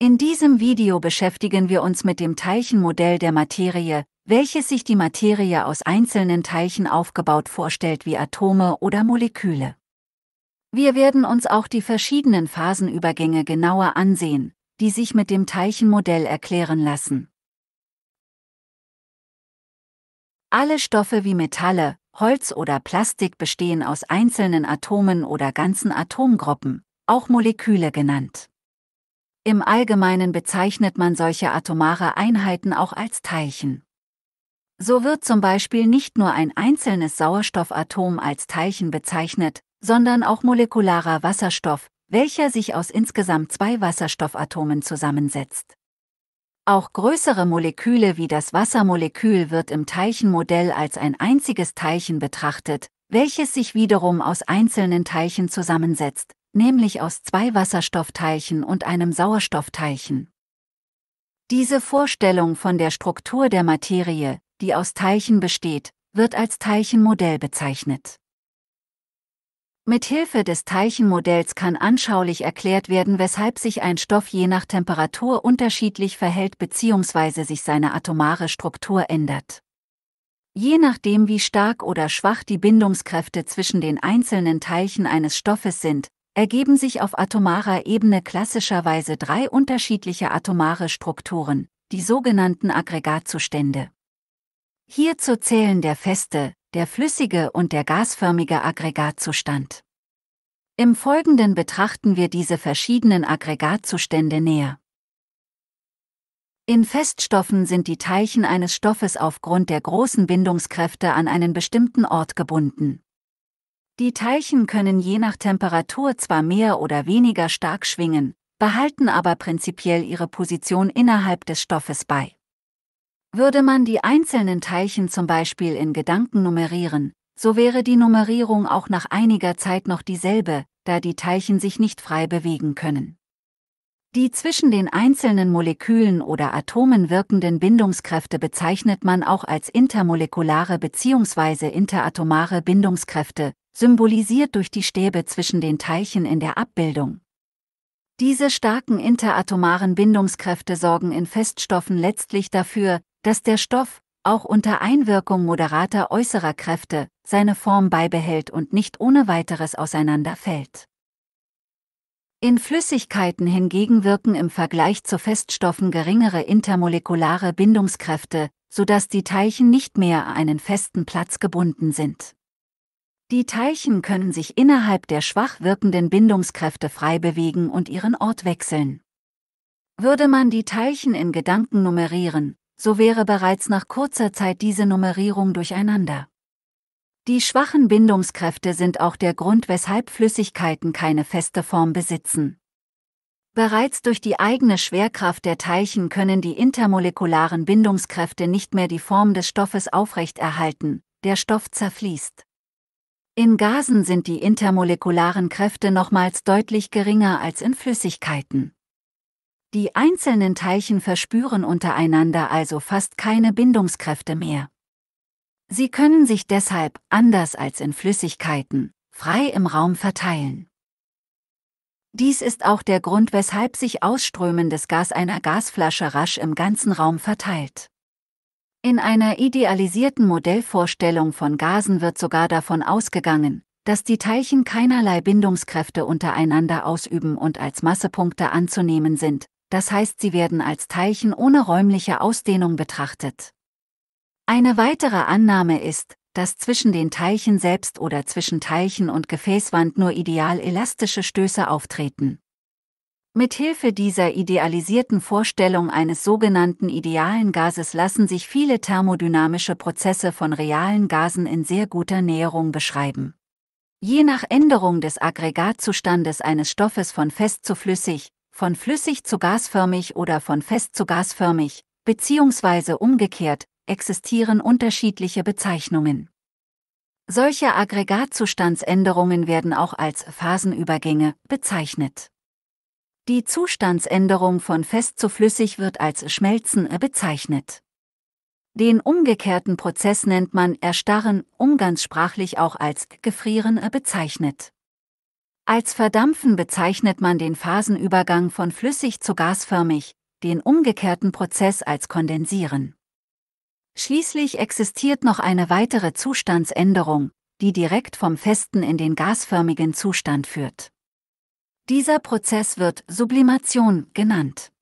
In diesem Video beschäftigen wir uns mit dem Teilchenmodell der Materie, welches sich die Materie aus einzelnen Teilchen aufgebaut vorstellt wie Atome oder Moleküle. Wir werden uns auch die verschiedenen Phasenübergänge genauer ansehen, die sich mit dem Teilchenmodell erklären lassen. Alle Stoffe wie Metalle, Holz oder Plastik bestehen aus einzelnen Atomen oder ganzen Atomgruppen, auch Moleküle genannt. Im Allgemeinen bezeichnet man solche atomare Einheiten auch als Teilchen. So wird zum Beispiel nicht nur ein einzelnes Sauerstoffatom als Teilchen bezeichnet, sondern auch molekularer Wasserstoff, welcher sich aus insgesamt zwei Wasserstoffatomen zusammensetzt. Auch größere Moleküle wie das Wassermolekül wird im Teilchenmodell als ein einziges Teilchen betrachtet, welches sich wiederum aus einzelnen Teilchen zusammensetzt, nämlich aus zwei Wasserstoffteilchen und einem Sauerstoffteilchen. Diese Vorstellung von der Struktur der Materie, die aus Teilchen besteht, wird als Teilchenmodell bezeichnet. Mithilfe des Teilchenmodells kann anschaulich erklärt werden, weshalb sich ein Stoff je nach Temperatur unterschiedlich verhält bzw. sich seine atomare Struktur ändert. Je nachdem, wie stark oder schwach die Bindungskräfte zwischen den einzelnen Teilchen eines Stoffes sind, ergeben sich auf atomarer Ebene klassischerweise drei unterschiedliche atomare Strukturen, die sogenannten Aggregatzustände. Hierzu zählen der feste, der flüssige und der gasförmige Aggregatzustand. Im Folgenden betrachten wir diese verschiedenen Aggregatzustände näher. In Feststoffen sind die Teilchen eines Stoffes aufgrund der großen Bindungskräfte an einen bestimmten Ort gebunden. Die Teilchen können je nach Temperatur zwar mehr oder weniger stark schwingen, behalten aber prinzipiell ihre Position innerhalb des Stoffes bei. Würde man die einzelnen Teilchen zum Beispiel in Gedanken nummerieren, so wäre die Nummerierung auch nach einiger Zeit noch dieselbe, da die Teilchen sich nicht frei bewegen können. Die zwischen den einzelnen Molekülen oder Atomen wirkenden Bindungskräfte bezeichnet man auch als intermolekulare bzw. interatomare Bindungskräfte, symbolisiert durch die Stäbe zwischen den Teilchen in der Abbildung. Diese starken interatomaren Bindungskräfte sorgen in Feststoffen letztlich dafür, dass der Stoff, auch unter Einwirkung moderater äußerer Kräfte, seine Form beibehält und nicht ohne weiteres auseinanderfällt. In Flüssigkeiten hingegen wirken im Vergleich zu Feststoffen geringere intermolekulare Bindungskräfte, sodass die Teilchen nicht mehr an einen festen Platz gebunden sind. Die Teilchen können sich innerhalb der schwach wirkenden Bindungskräfte frei bewegen und ihren Ort wechseln. Würde man die Teilchen in Gedanken nummerieren, so wäre bereits nach kurzer Zeit diese Nummerierung durcheinander. Die schwachen Bindungskräfte sind auch der Grund, weshalb Flüssigkeiten keine feste Form besitzen. Bereits durch die eigene Schwerkraft der Teilchen können die intermolekularen Bindungskräfte nicht mehr die Form des Stoffes aufrechterhalten, der Stoff zerfließt. In Gasen sind die intermolekularen Kräfte nochmals deutlich geringer als in Flüssigkeiten. Die einzelnen Teilchen verspüren untereinander also fast keine Bindungskräfte mehr. Sie können sich deshalb, anders als in Flüssigkeiten, frei im Raum verteilen. Dies ist auch der Grund, weshalb sich ausströmendes Gas einer Gasflasche rasch im ganzen Raum verteilt. In einer idealisierten Modellvorstellung von Gasen wird sogar davon ausgegangen, dass die Teilchen keinerlei Bindungskräfte untereinander ausüben und als Massepunkte anzunehmen sind, das heißt sie werden als Teilchen ohne räumliche Ausdehnung betrachtet. Eine weitere Annahme ist, dass zwischen den Teilchen selbst oder zwischen Teilchen und Gefäßwand nur ideal elastische Stöße auftreten. Mithilfe dieser idealisierten Vorstellung eines sogenannten idealen Gases lassen sich viele thermodynamische Prozesse von realen Gasen in sehr guter Näherung beschreiben. Je nach Änderung des Aggregatzustandes eines Stoffes von fest zu flüssig, von flüssig zu gasförmig oder von fest zu gasförmig, beziehungsweise umgekehrt, existieren unterschiedliche Bezeichnungen. Solche Aggregatzustandsänderungen werden auch als Phasenübergänge bezeichnet. Die Zustandsänderung von fest zu flüssig wird als Schmelzen bezeichnet. Den umgekehrten Prozess nennt man Erstarren, umgangssprachlich auch als Gefrieren bezeichnet. Als Verdampfen bezeichnet man den Phasenübergang von flüssig zu gasförmig, den umgekehrten Prozess als Kondensieren. Schließlich existiert noch eine weitere Zustandsänderung, die direkt vom festen in den gasförmigen Zustand führt. Dieser Prozess wird Sublimation genannt.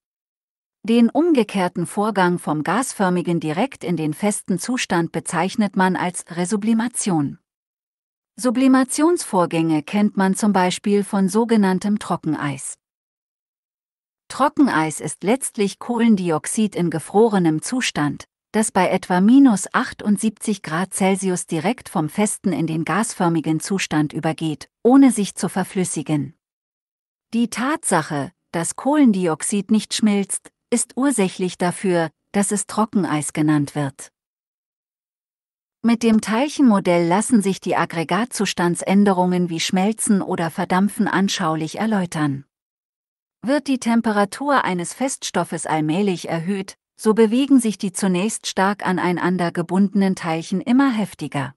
Den umgekehrten Vorgang vom gasförmigen direkt in den festen Zustand bezeichnet man als Resublimation. Sublimationsvorgänge kennt man zum Beispiel von sogenanntem Trockeneis. Trockeneis ist letztlich Kohlendioxid in gefrorenem Zustand, das bei etwa minus 78 Grad Celsius direkt vom festen in den gasförmigen Zustand übergeht, ohne sich zu verflüssigen. Die Tatsache, dass Kohlendioxid nicht schmilzt, ist ursächlich dafür, dass es Trockeneis genannt wird. Mit dem Teilchenmodell lassen sich die Aggregatzustandsänderungen wie Schmelzen oder Verdampfen anschaulich erläutern. Wird die Temperatur eines Feststoffes allmählich erhöht, so bewegen sich die zunächst stark aneinander gebundenen Teilchen immer heftiger.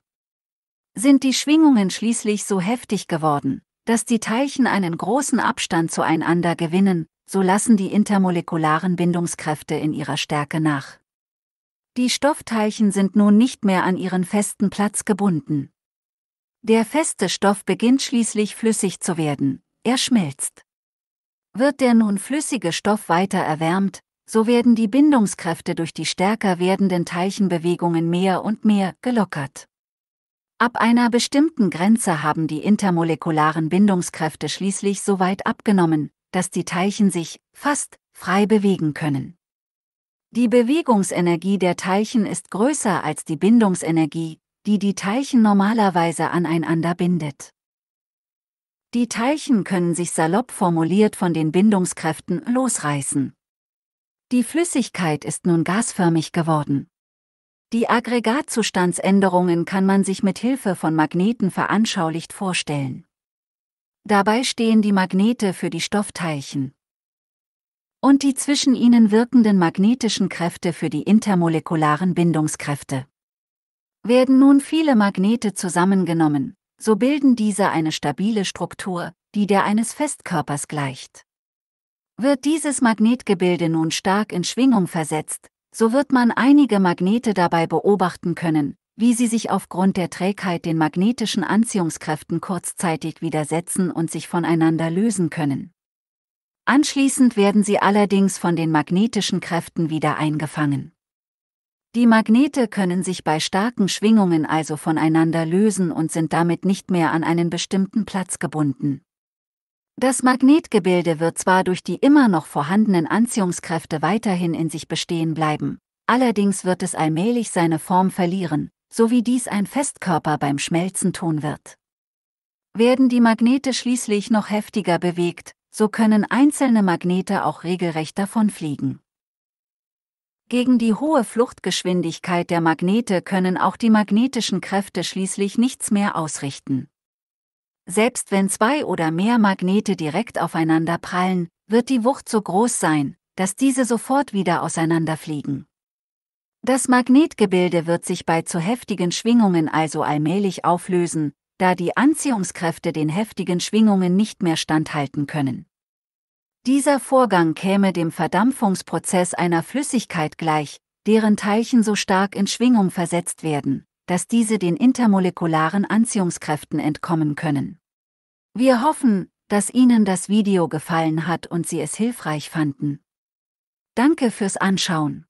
Sind die Schwingungen schließlich so heftig geworden, dass die Teilchen einen großen Abstand zueinander gewinnen, so lassen die intermolekularen Bindungskräfte in ihrer Stärke nach. Die Stoffteilchen sind nun nicht mehr an ihren festen Platz gebunden. Der feste Stoff beginnt schließlich flüssig zu werden, er schmilzt. Wird der nun flüssige Stoff weiter erwärmt, so werden die Bindungskräfte durch die stärker werdenden Teilchenbewegungen mehr und mehr gelockert. Ab einer bestimmten Grenze haben die intermolekularen Bindungskräfte schließlich so weit abgenommen, dass die Teilchen sich fast frei bewegen können. Die Bewegungsenergie der Teilchen ist größer als die Bindungsenergie, die die Teilchen normalerweise aneinander bindet. Die Teilchen können sich salopp formuliert von den Bindungskräften losreißen. Die Flüssigkeit ist nun gasförmig geworden. Die Aggregatzustandsänderungen kann man sich mit Hilfe von Magneten veranschaulicht vorstellen. Dabei stehen die Magnete für die Stoffteilchen und die zwischen ihnen wirkenden magnetischen Kräfte für die intermolekularen Bindungskräfte. Werden nun viele Magnete zusammengenommen, so bilden diese eine stabile Struktur, die der eines Festkörpers gleicht. Wird dieses Magnetgebilde nun stark in Schwingung versetzt, so wird man einige Magnete dabei beobachten können, wie sie sich aufgrund der Trägheit den magnetischen Anziehungskräften kurzzeitig widersetzen und sich voneinander lösen können. Anschließend werden sie allerdings von den magnetischen Kräften wieder eingefangen. Die Magnete können sich bei starken Schwingungen also voneinander lösen und sind damit nicht mehr an einen bestimmten Platz gebunden. Das Magnetgebilde wird zwar durch die immer noch vorhandenen Anziehungskräfte weiterhin in sich bestehen bleiben, allerdings wird es allmählich seine Form verlieren, so wie dies ein Festkörper beim Schmelzen tun wird. Werden die Magnete schließlich noch heftiger bewegt, so können einzelne Magnete auch regelrecht davonfliegen. Gegen die hohe Fluchtgeschwindigkeit der Magnete können auch die magnetischen Kräfte schließlich nichts mehr ausrichten. Selbst wenn zwei oder mehr Magnete direkt aufeinander prallen, wird die Wucht so groß sein, dass diese sofort wieder auseinanderfliegen. Das Magnetgebilde wird sich bei zu heftigen Schwingungen also allmählich auflösen, da die Anziehungskräfte den heftigen Schwingungen nicht mehr standhalten können. Dieser Vorgang käme dem Verdampfungsprozess einer Flüssigkeit gleich, deren Teilchen so stark in Schwingung versetzt werden, dass diese den intermolekularen Anziehungskräften entkommen können. Wir hoffen, dass Ihnen das Video gefallen hat und Sie es hilfreich fanden. Danke fürs Anschauen.